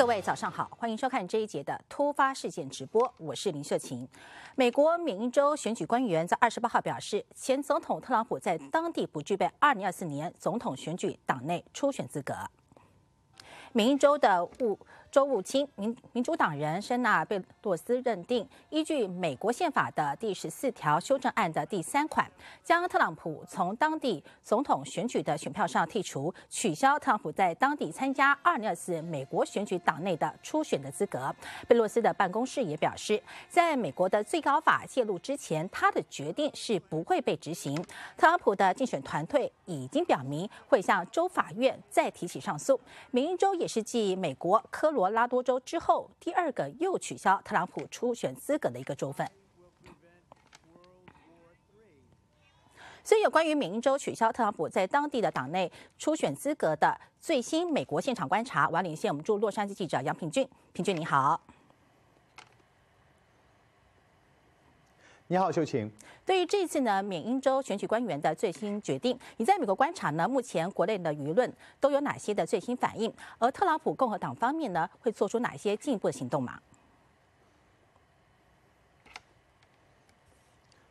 各位早上好，欢迎收看这一节的突发事件直播，我是林秀琴。美国缅因州选举官员在二十八号表示，前总统特朗普在当地不具备二零二四年总统选举党内初选资格。缅因州的物。周务卿民民主党人申纳贝洛斯认定，依据美国宪法的第十四条修正案的第三款，将特朗普从当地总统选举的选票上剔除，取消特朗普在当地参加二零二四美国选举党内的初选的资格。贝洛斯的办公室也表示，在美国的最高法介入之前，他的决定是不会被执行。特朗普的竞选团队已经表明会向州法院再提起上诉。明州也是继美国科罗。罗拉多州之后，第二个又取消特朗普初选资格的一个州份。所以，有关于缅因州取消特朗普在当地的党内初选资格的最新美国现场观察，晚点先。我们驻洛杉矶记者杨平俊，平俊你好。你好，秀琴。对于这次呢缅因州选举官员的最新决定，你在美国观察呢目前国内的舆论都有哪些的最新反应？而特朗普共和党方面呢会做出哪些进一步的行动吗？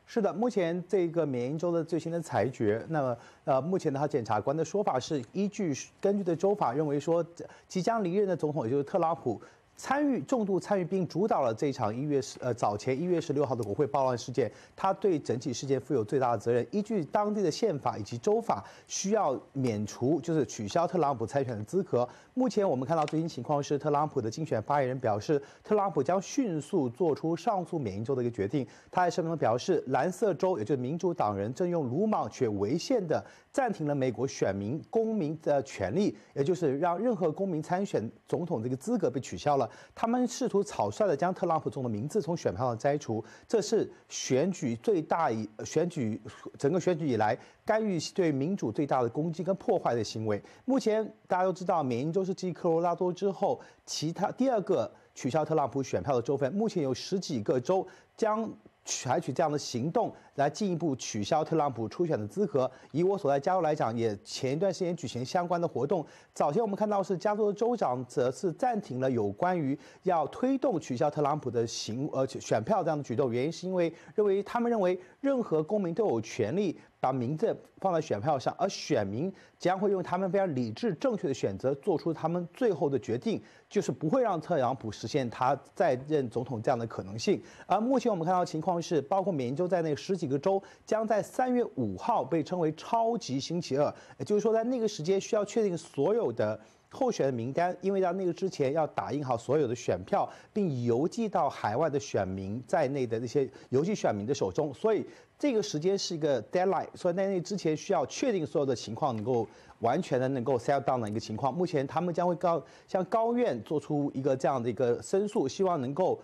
是的，目前这个缅因州的最新的裁决，那么呃目前的话，检察官的说法是依据根据的州法，认为说即将离任的总统也就是特朗普。参与重度参与并主导了这场一月十呃早前一月十六号的国会暴乱事件，他对整体事件负有最大的责任。依据当地的宪法以及州法，需要免除就是取消特朗普参选的资格。目前我们看到最新情况是，特朗普的竞选发言人表示，特朗普将迅速做出上诉免疫州的一个决定。他还声明表示，蓝色州也就是民主党人正用鲁莽且违宪的。暂停了美国选民公民的权利，也就是让任何公民参选总统这个资格被取消了。他们试图草率地将特朗普中的名字从选票上摘除，这是选举最大以选举整个选举以来干预对民主最大的攻击跟破坏的行为。目前大家都知道，缅因州是继科罗拉多之后其他第二个取消特朗普选票的州份。目前有十几个州将采取这样的行动。来进一步取消特朗普初选的资格。以我所在加州来讲，也前一段时间举行相关的活动。早前我们看到是加州的州长则是暂停了有关于要推动取消特朗普的行呃选票这样的举动，原因是因为认为他们认为任何公民都有权利把名字放在选票上，而选民将会用他们非常理智正确的选择做出他们最后的决定，就是不会让特朗普实现他再任总统这样的可能性。而目前我们看到情况是，包括缅因州在内十几。一个州将在三月五号被称为超级星期二，也就是说，在那个时间需要确定所有的候选的名单，因为到那个之前要打印好所有的选票，并邮寄到海外的选民在内的那些邮寄选民的手中，所以这个时间是一个 deadline，所以在那之前需要确定所有的情况能够完全的能够 s e l l down 的一个情况。目前他们将会高向高院做出一个这样的一个申诉，希望能够。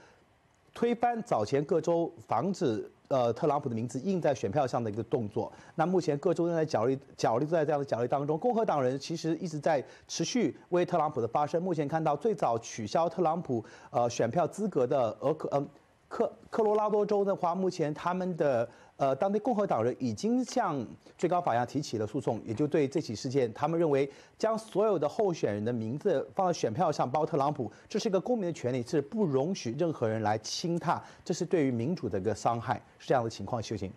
推翻早前各州防止呃特朗普的名字印在选票上的一个动作。那目前各州正在奖励奖励在这样的奖励当中，共和党人其实一直在持续为特朗普的发声。目前看到最早取消特朗普呃选票资格的俄克嗯。科科罗拉多州的话，目前他们的呃当地共和党人已经向最高法院提起了诉讼，也就对这起事件，他们认为将所有的候选人的名字放在选票上，包括特朗普，这是一个公民的权利，是不容许任何人来轻踏，这是对于民主的一个伤害，是这样的情况，谢谢。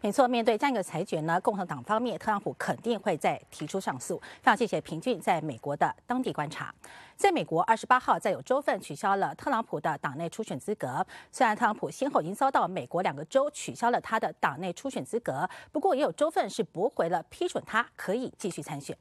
没错，面对这样一个裁决呢，共和党方面特朗普肯定会再提出上诉。非常谢谢平俊在美国的当地观察，在美国二十八号再有州份取消了特朗普的党内初选资格。虽然特朗普先后已经遭到美国两个州取消了他的党内初选资格，不过也有州份是驳回了批准他可以继续参选。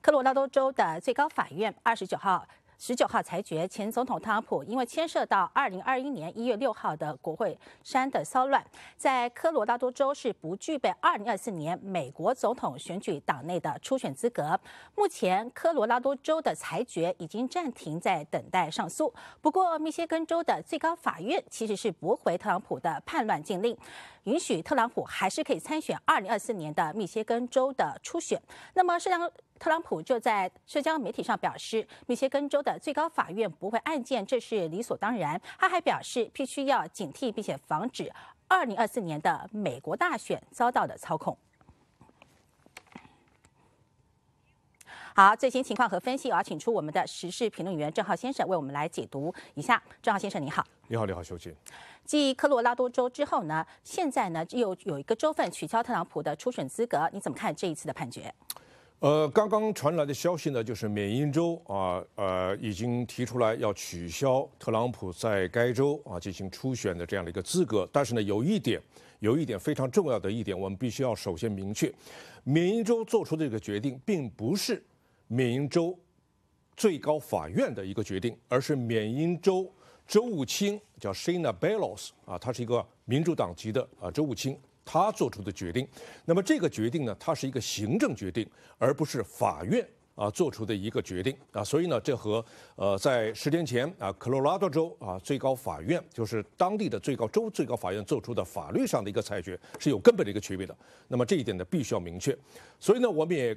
科罗拉多州的最高法院二十九号。十九号裁决，前总统特朗普因为牵涉到二零二一年一月六号的国会山的骚乱，在科罗拉多州是不具备二零二四年美国总统选举党内的初选资格。目前，科罗拉多州的裁决已经暂停，在等待上诉。不过，密歇根州的最高法院其实是驳回特朗普的叛乱禁令，允许特朗普还是可以参选二零二四年的密歇根州的初选。那么，适当。特朗普就在社交媒体上表示：“密歇根州的最高法院驳回案件，这是理所当然。”他还表示：“必须要警惕，并且防止二零二四年的美国大选遭到的操控。”好，最新情况和分析，我要请出我们的时事评论员郑浩先生为我们来解读一下。郑浩先生，你好！你好，你好，小姐。继科罗拉多州之后呢，现在呢又有一个州份取消特朗普的初选资格，你怎么看这一次的判决？呃，刚刚传来的消息呢，就是缅因州啊，呃，已经提出来要取消特朗普在该州啊进行初选的这样的一个资格。但是呢，有一点，有一点非常重要的一点，我们必须要首先明确，缅因州做出的这个决定，并不是缅因州最高法院的一个决定，而是缅因州州务卿叫 s h i n a Bellows 啊，他是一个民主党籍的啊州务卿。他做出的决定，那么这个决定呢，它是一个行政决定，而不是法院啊做出的一个决定啊，所以呢，这和呃在十天前啊科罗拉多州啊最高法院，就是当地的最高州最高法院做出的法律上的一个裁决是有根本的一个区别的。那么这一点呢，必须要明确。所以呢，我们也。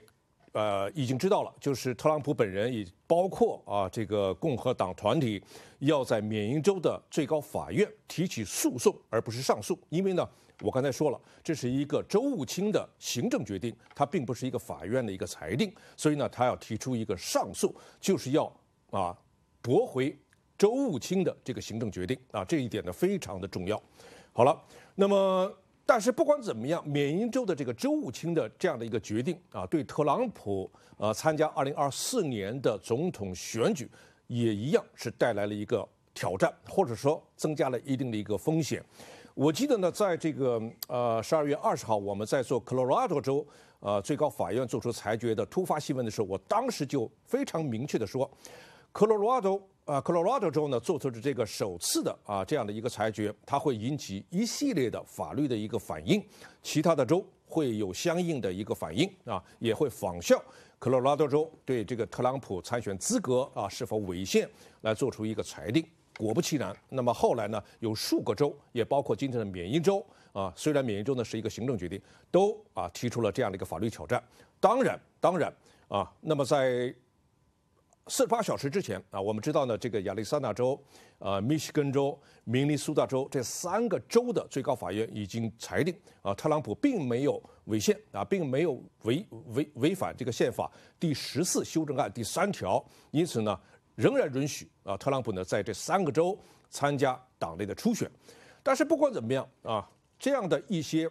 呃，已经知道了，就是特朗普本人，也包括啊，这个共和党团体，要在缅因州的最高法院提起诉讼，而不是上诉，因为呢，我刚才说了，这是一个州务卿的行政决定，它并不是一个法院的一个裁定，所以呢，他要提出一个上诉，就是要啊驳回州务卿的这个行政决定啊，这一点呢非常的重要。好了，那么。但是不管怎么样，缅因州的这个州务卿的这样的一个决定啊，对特朗普呃参加二零二四年的总统选举也一样是带来了一个挑战，或者说增加了一定的一个风险。我记得呢，在这个呃十二月二十号，我们在做科罗拉多州呃最高法院做出裁决的突发新闻的时候，我当时就非常明确的说，科罗拉多。啊，科罗拉多州呢做出的这个首次的啊这样的一个裁决，它会引起一系列的法律的一个反应，其他的州会有相应的一个反应啊，也会仿效科罗拉多州对这个特朗普参选资格啊是否违宪来做出一个裁定。果不其然，那么后来呢，有数个州，也包括今天的缅因州啊，虽然缅因州呢是一个行政决定，都啊提出了这样的一个法律挑战。当然，当然啊，那么在。四十八小时之前啊，我们知道呢，这个亚利桑那州、啊，密歇根州、明尼苏达州这三个州的最高法院已经裁定啊，特朗普并没有违宪啊，并没有违违违反这个宪法第十四修正案第三条，因此呢，仍然允许啊，特朗普呢在这三个州参加党内的初选。但是不管怎么样啊，这样的一些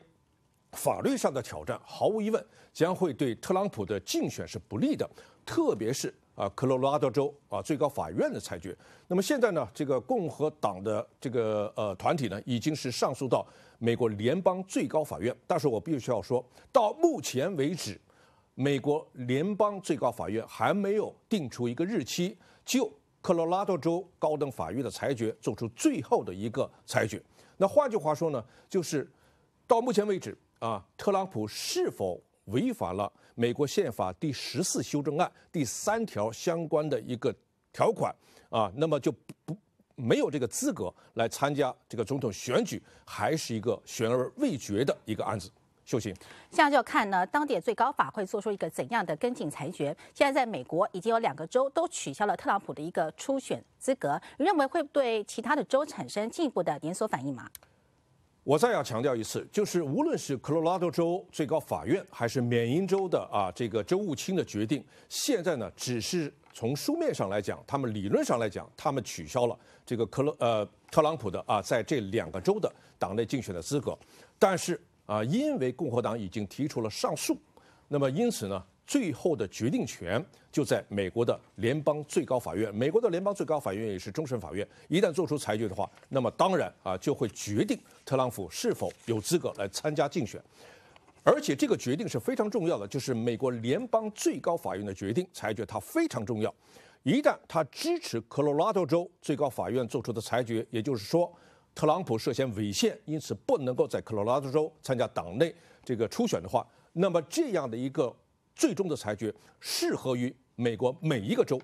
法律上的挑战，毫无疑问将会对特朗普的竞选是不利的，特别是。啊，科罗拉多州啊，最高法院的裁决。那么现在呢，这个共和党的这个呃团体呢，已经是上诉到美国联邦最高法院。但是我必须要说，到目前为止，美国联邦最高法院还没有定出一个日期，就科罗拉多州高等法院的裁决做出最后的一个裁决。那换句话说呢，就是到目前为止啊，特朗普是否？违反了美国宪法第十四修正案第三条相关的一个条款啊，那么就不没有这个资格来参加这个总统选举，还是一个悬而未决的一个案子。秀琴，现在就要看呢，当地最高法会做出一个怎样的跟进裁决。现在在美国已经有两个州都取消了特朗普的一个初选资格，你认为会对其他的州产生进一步的连锁反应吗？我再要强调一次，就是无论是科罗拉多州最高法院，还是缅因州的啊这个州务卿的决定，现在呢，只是从书面上来讲，他们理论上来讲，他们取消了这个克罗呃特朗普的啊在这两个州的党内竞选的资格，但是啊，因为共和党已经提出了上诉，那么因此呢。最后的决定权就在美国的联邦最高法院。美国的联邦最高法院也是终审法院，一旦做出裁决的话，那么当然啊就会决定特朗普是否有资格来参加竞选。而且这个决定是非常重要的，就是美国联邦最高法院的决定裁决它非常重要。一旦他支持科罗拉多州最高法院做出的裁决，也就是说特朗普涉嫌违宪，因此不能够在科罗拉多州参加党内这个初选的话，那么这样的一个。最终的裁决适合于美国每一个州，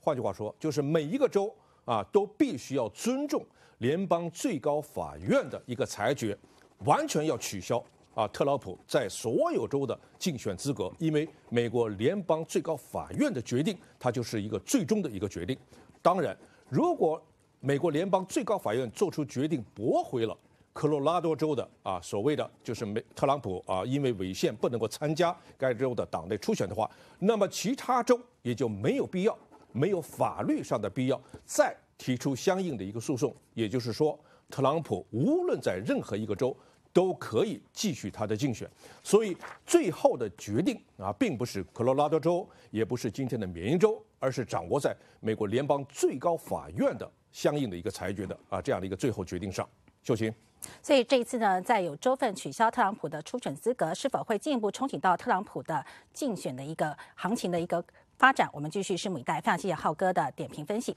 换句话说，就是每一个州啊都必须要尊重联邦最高法院的一个裁决，完全要取消啊特朗普在所有州的竞选资格，因为美国联邦最高法院的决定，它就是一个最终的一个决定。当然，如果美国联邦最高法院做出决定驳回了。科罗拉多州的啊，所谓的就是美特朗普啊，因为违宪不能够参加该州的党内初选的话，那么其他州也就没有必要，没有法律上的必要再提出相应的一个诉讼。也就是说，特朗普无论在任何一个州都可以继续他的竞选。所以最后的决定啊，并不是科罗拉多州，也不是今天的缅因州，而是掌握在美国联邦最高法院的相应的一个裁决的啊这样的一个最后决定上。秀琴，所以这一次呢，在有州份取消特朗普的初选资格，是否会进一步憧憬到特朗普的竞选的一个行情的一个发展？我们继续拭目以待。非常谢谢浩哥的点评分析。